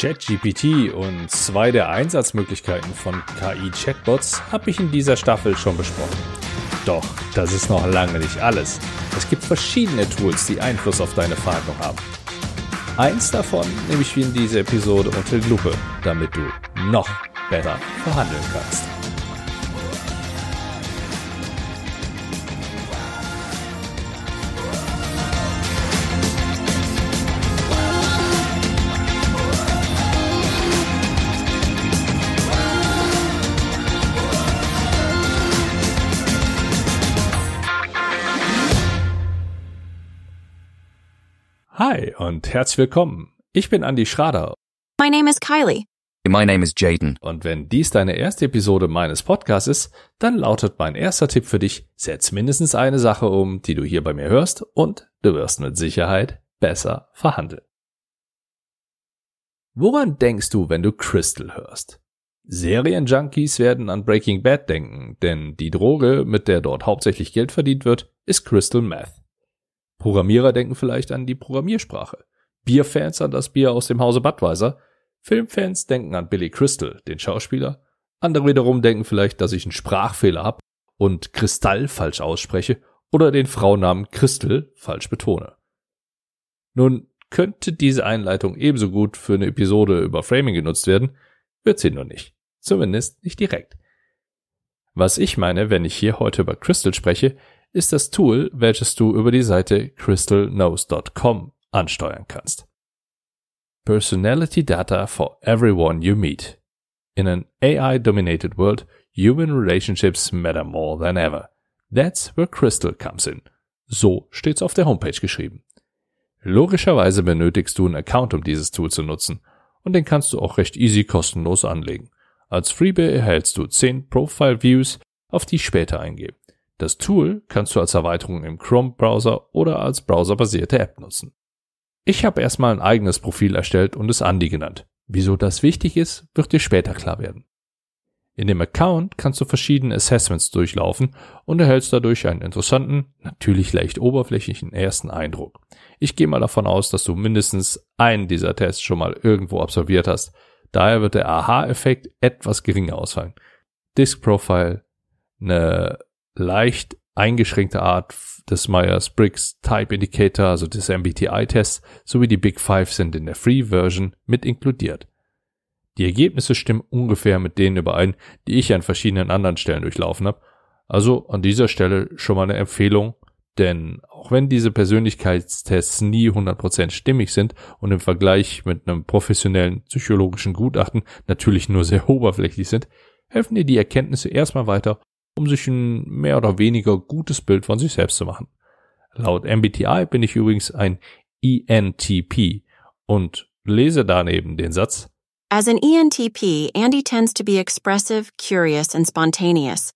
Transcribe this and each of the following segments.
ChatGPT und zwei der Einsatzmöglichkeiten von KI-Chatbots habe ich in dieser Staffel schon besprochen. Doch das ist noch lange nicht alles. Es gibt verschiedene Tools, die Einfluss auf deine Verhandlung haben. Eins davon nehme ich wie in dieser Episode unter die Lupe, damit du noch besser verhandeln kannst. Hi und herzlich willkommen. Ich bin Andy Schrader. My name is Kylie. My name is Jaden. Und wenn dies deine erste Episode meines Podcasts ist, dann lautet mein erster Tipp für dich, setz mindestens eine Sache um, die du hier bei mir hörst und du wirst mit Sicherheit besser verhandeln. Woran denkst du, wenn du Crystal hörst? Serienjunkies werden an Breaking Bad denken, denn die Droge, mit der dort hauptsächlich Geld verdient wird, ist Crystal Meth. Programmierer denken vielleicht an die Programmiersprache. Bierfans an das Bier aus dem Hause Budweiser. Filmfans denken an Billy Crystal, den Schauspieler. Andere wiederum denken vielleicht, dass ich einen Sprachfehler habe und Kristall falsch ausspreche oder den Frauennamen Crystal falsch betone. Nun könnte diese Einleitung ebenso gut für eine Episode über Framing genutzt werden, wird sie nur nicht. Zumindest nicht direkt. Was ich meine, wenn ich hier heute über Crystal spreche, ist das Tool, welches du über die Seite crystalnose.com ansteuern kannst. Personality Data for Everyone You Meet. In an AI-dominated world, human relationships matter more than ever. That's where Crystal comes in. So steht's auf der Homepage geschrieben. Logischerweise benötigst du einen Account, um dieses Tool zu nutzen, und den kannst du auch recht easy kostenlos anlegen. Als Freebie erhältst du 10 Profile Views, auf die ich später eingehe. Das Tool kannst du als Erweiterung im Chrome-Browser oder als browserbasierte App nutzen. Ich habe erstmal ein eigenes Profil erstellt und es Andy genannt. Wieso das wichtig ist, wird dir später klar werden. In dem Account kannst du verschiedene Assessments durchlaufen und erhältst dadurch einen interessanten, natürlich leicht oberflächlichen ersten Eindruck. Ich gehe mal davon aus, dass du mindestens einen dieser Tests schon mal irgendwo absolviert hast. Daher wird der Aha-Effekt etwas geringer ausfallen. Disk Profile, eine leicht eingeschränkte Art des Myers-Briggs Type Indicator, also des MBTI-Tests, sowie die Big Five sind in der Free-Version mit inkludiert. Die Ergebnisse stimmen ungefähr mit denen überein, die ich an verschiedenen anderen Stellen durchlaufen habe. Also an dieser Stelle schon mal eine Empfehlung, denn auch wenn diese Persönlichkeitstests nie 100% stimmig sind und im Vergleich mit einem professionellen psychologischen Gutachten natürlich nur sehr oberflächlich sind, helfen dir die Erkenntnisse erstmal weiter, um sich ein mehr oder weniger gutes Bild von sich selbst zu machen. Laut MBTI bin ich übrigens ein ENTP und lese daneben den Satz As an ENTP, Andy tends to be expressive, curious and spontaneous.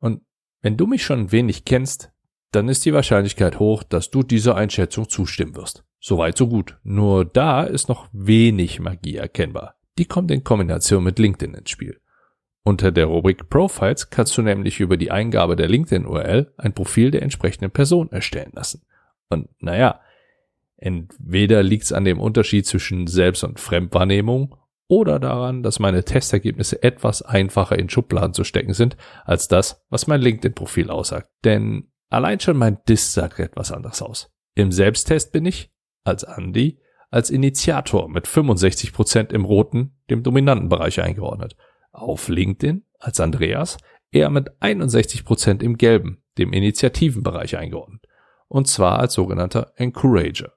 Und wenn du mich schon ein wenig kennst, dann ist die Wahrscheinlichkeit hoch, dass du dieser Einschätzung zustimmen wirst. Soweit so gut. Nur da ist noch wenig Magie erkennbar. Die kommt in Kombination mit LinkedIn ins Spiel. Unter der Rubrik Profiles kannst du nämlich über die Eingabe der LinkedIn-URL ein Profil der entsprechenden Person erstellen lassen. Und naja, entweder liegt's an dem Unterschied zwischen Selbst- und Fremdwahrnehmung oder daran, dass meine Testergebnisse etwas einfacher in Schubladen zu stecken sind, als das, was mein LinkedIn-Profil aussagt. Denn allein schon mein Dis sagt etwas anderes aus. Im Selbsttest bin ich, als Andy, als Initiator mit 65% im roten, dem dominanten Bereich eingeordnet auf LinkedIn als Andreas eher mit 61% im Gelben, dem Initiativenbereich eingeordnet. Und zwar als sogenannter Encourager.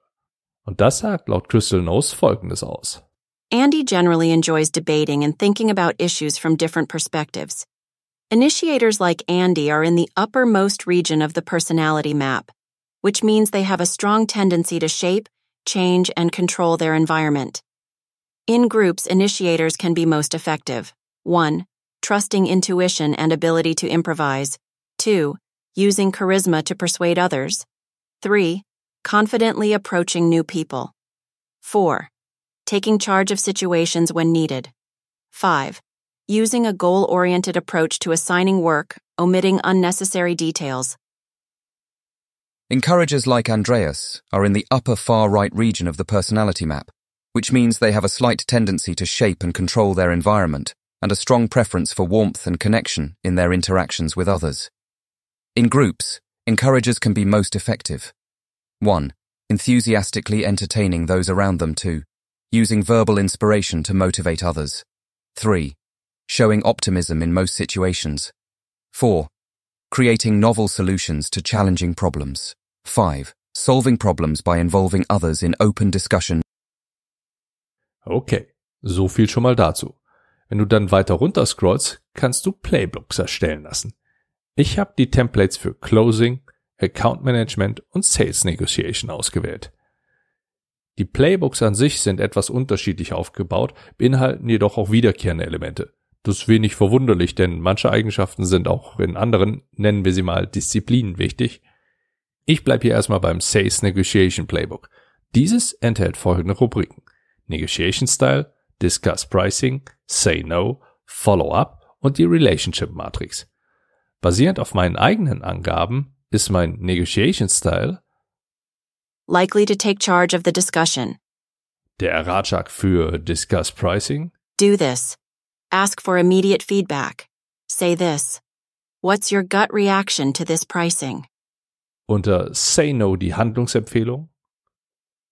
Und das sagt laut Crystal Nose folgendes aus. Andy generally enjoys debating and thinking about issues from different perspectives. Initiators like Andy are in the uppermost region of the personality map, which means they have a strong tendency to shape, change, and control their environment. In groups, initiators can be most effective. 1. Trusting intuition and ability to improvise. 2. Using charisma to persuade others. 3. Confidently approaching new people. 4. Taking charge of situations when needed. 5. Using a goal oriented approach to assigning work, omitting unnecessary details. Encouragers like Andreas are in the upper far right region of the personality map, which means they have a slight tendency to shape and control their environment and a strong preference for warmth and connection in their interactions with others. In groups, encouragers can be most effective. 1. Enthusiastically entertaining those around them. 2. Using verbal inspiration to motivate others. 3. Showing optimism in most situations. 4. Creating novel solutions to challenging problems. 5. Solving problems by involving others in open discussion. Okay, so viel schon mal dazu. Wenn du dann weiter runter scrollst, kannst du Playbooks erstellen lassen. Ich habe die Templates für Closing, Account Management und Sales Negotiation ausgewählt. Die Playbooks an sich sind etwas unterschiedlich aufgebaut, beinhalten jedoch auch wiederkehrende Elemente. Das ist wenig verwunderlich, denn manche Eigenschaften sind auch in anderen, nennen wir sie mal Disziplinen wichtig. Ich bleibe hier erstmal beim Sales Negotiation Playbook. Dieses enthält folgende Rubriken. Negotiation Style, Discuss Pricing, Say No, Follow-up und die Relationship Matrix. Basierend auf meinen eigenen Angaben ist mein Negotiation Style likely to take charge of the discussion. Der Ratschlag für Discuss Pricing. Do this. Ask for immediate feedback. Say this. What's your gut reaction to this pricing? Unter Say No die Handlungsempfehlung.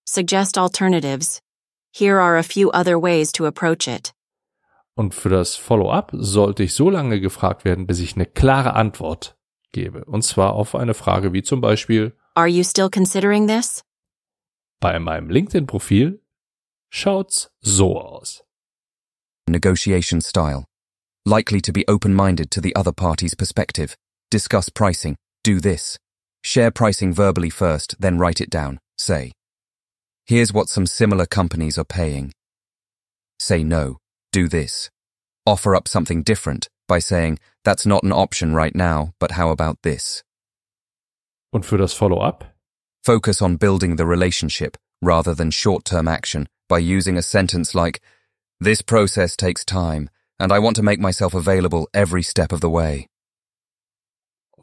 Suggest alternatives. Here are a few other ways to approach it. Und für das Follow-up sollte ich so lange gefragt werden, bis ich eine klare Antwort gebe. Und zwar auf eine Frage wie zum Beispiel Are you still considering this? Bei meinem LinkedIn-Profil schaut's so aus. Negotiation style. Likely to be open-minded to the other party's perspective. Discuss pricing. Do this. Share pricing verbally first, then write it down. Say, here's what some similar companies are paying. Say no. do this. Offer up something different by saying, that's not an option right now, but how about this? Und für das Follow-up? Focus on building the relationship rather than short-term action by using a sentence like, this process takes time and I want to make myself available every step of the way.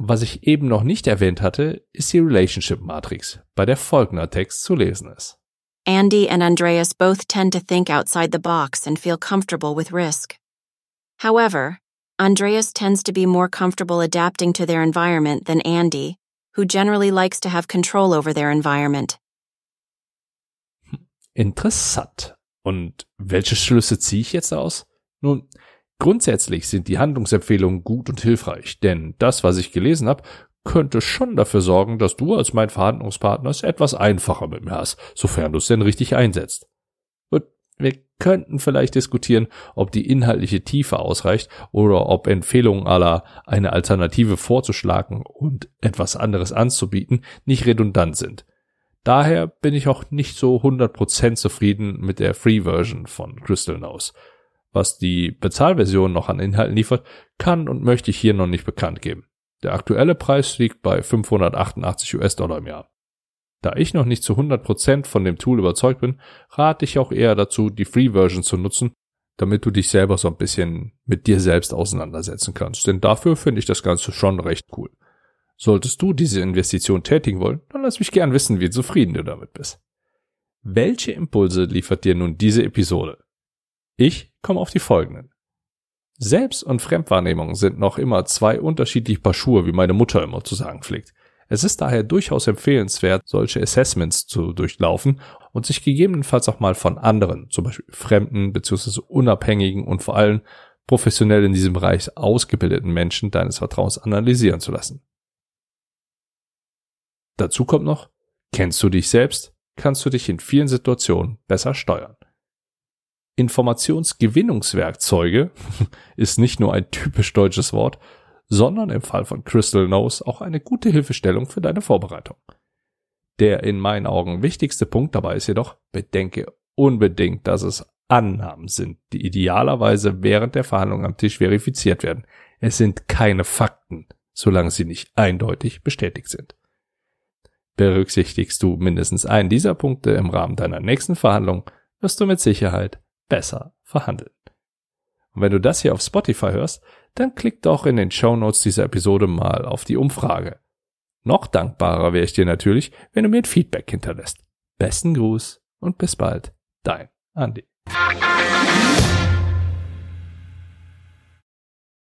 Was ich eben noch nicht erwähnt hatte, ist die Relationship Matrix, bei der folgender Text zu lesen ist. Andy and Andreas both tend to think outside the box and feel comfortable with risk. However, Andreas tends to be more comfortable adapting to their environment than Andy, who generally likes to have control over their environment. Hm, interessant. Und welche Schlüsse ziehe ich jetzt aus? Nun, grundsätzlich sind die Handlungsempfehlungen gut und hilfreich, denn das, was ich gelesen habe, könnte schon dafür sorgen, dass du als mein Verhandlungspartner es etwas einfacher mit mir hast, sofern du es denn richtig einsetzt. Und wir könnten vielleicht diskutieren, ob die inhaltliche Tiefe ausreicht oder ob Empfehlungen aller eine Alternative vorzuschlagen und etwas anderes anzubieten nicht redundant sind. Daher bin ich auch nicht so 100% zufrieden mit der Free Version von Crystal Nose. Was die Bezahlversion noch an Inhalten liefert, kann und möchte ich hier noch nicht bekannt geben. Der aktuelle Preis liegt bei 588 US-Dollar im Jahr. Da ich noch nicht zu 100% von dem Tool überzeugt bin, rate ich auch eher dazu, die Free-Version zu nutzen, damit du dich selber so ein bisschen mit dir selbst auseinandersetzen kannst. Denn dafür finde ich das Ganze schon recht cool. Solltest du diese Investition tätigen wollen, dann lass mich gern wissen, wie zufrieden du damit bist. Welche Impulse liefert dir nun diese Episode? Ich komme auf die folgenden. Selbst- und Fremdwahrnehmung sind noch immer zwei unterschiedliche Paar Schuhe, wie meine Mutter immer zu sagen pflegt. Es ist daher durchaus empfehlenswert, solche Assessments zu durchlaufen und sich gegebenenfalls auch mal von anderen, zum Beispiel fremden bzw. unabhängigen und vor allem professionell in diesem Bereich ausgebildeten Menschen deines Vertrauens analysieren zu lassen. Dazu kommt noch, kennst du dich selbst, kannst du dich in vielen Situationen besser steuern. Informationsgewinnungswerkzeuge ist nicht nur ein typisch deutsches Wort, sondern im Fall von Crystal Nose auch eine gute Hilfestellung für deine Vorbereitung. Der in meinen Augen wichtigste Punkt dabei ist jedoch, bedenke unbedingt, dass es Annahmen sind, die idealerweise während der Verhandlung am Tisch verifiziert werden. Es sind keine Fakten, solange sie nicht eindeutig bestätigt sind. Berücksichtigst du mindestens einen dieser Punkte im Rahmen deiner nächsten Verhandlung, wirst du mit Sicherheit besser verhandeln. Und wenn du das hier auf Spotify hörst, dann klick doch in den Show Notes dieser Episode mal auf die Umfrage. Noch dankbarer wäre ich dir natürlich, wenn du mir ein Feedback hinterlässt. Besten Gruß und bis bald, dein Andi.